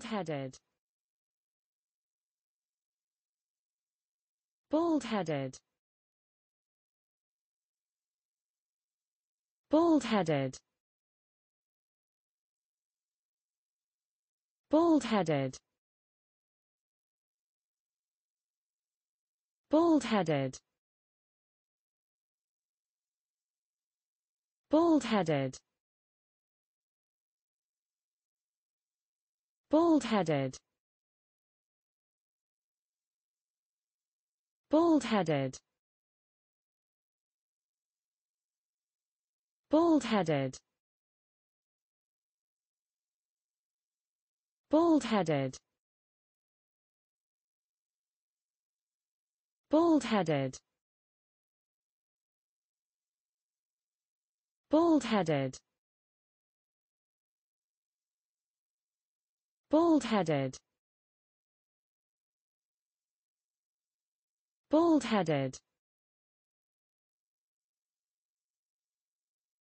Bald-headed Bald-headed Bald-headed Bald-headed Bald-headed Bald-headed Bald-headed Bald-headed Bald-headed Bald-headed Bald-headed Bald-headed Bald-headed Bald-headed